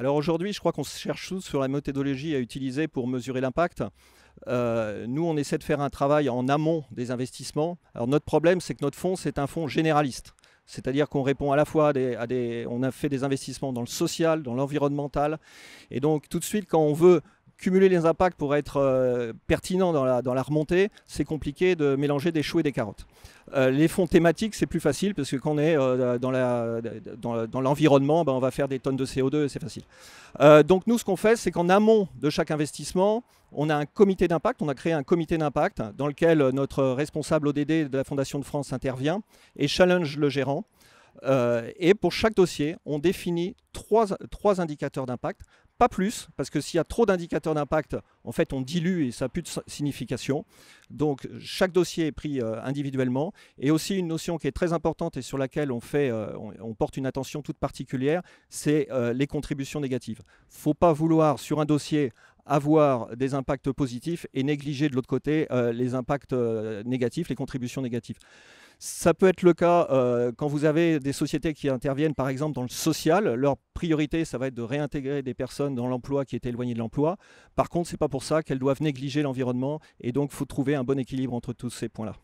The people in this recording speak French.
Alors aujourd'hui, je crois qu'on cherche tous sur la méthodologie à utiliser pour mesurer l'impact. Euh, nous, on essaie de faire un travail en amont des investissements. Alors notre problème, c'est que notre fonds, c'est un fonds généraliste. C'est-à-dire qu'on répond à la fois à des, On a fait des investissements dans le social, dans l'environnemental. Et donc tout de suite, quand on veut cumuler les impacts pour être euh, pertinent dans la, dans la remontée, c'est compliqué de mélanger des choux et des carottes. Euh, les fonds thématiques, c'est plus facile parce que quand on est euh, dans l'environnement, dans, ben, on va faire des tonnes de CO2 c'est facile. donc nous, ce qu'on fait, c'est qu'en amont de chaque investissement, on a un comité d'impact, on a créé un comité d'impact dans lequel notre responsable ODD de la Fondation de France intervient et challenge le gérant. et pour chaque dossier, on définit trois, indicateurs d'impact, pas plus, parce que s'il y a trop d'indicateurs d'impact, en fait, on dilue et ça n'a plus de signification. Donc, chaque dossier est pris euh, individuellement. Et aussi, une notion qui est très importante et sur laquelle on, fait, euh, on, porte une attention toute particulière, c'est euh, les contributions négatives. faut pas vouloir, sur un dossier, avoir des impacts positifs et négliger de l'autre côté les impacts négatifs, les contributions négatives. Ça peut être le cas euh, quand vous avez des sociétés qui interviennent par exemple dans le social. Leur priorité, ça va être de réintégrer des personnes dans l'emploi qui étaient éloignées de l'emploi. Par contre, ce n'est pas pour ça qu'elles doivent négliger l'environnement et donc il faut trouver un bon équilibre entre tous ces points-là.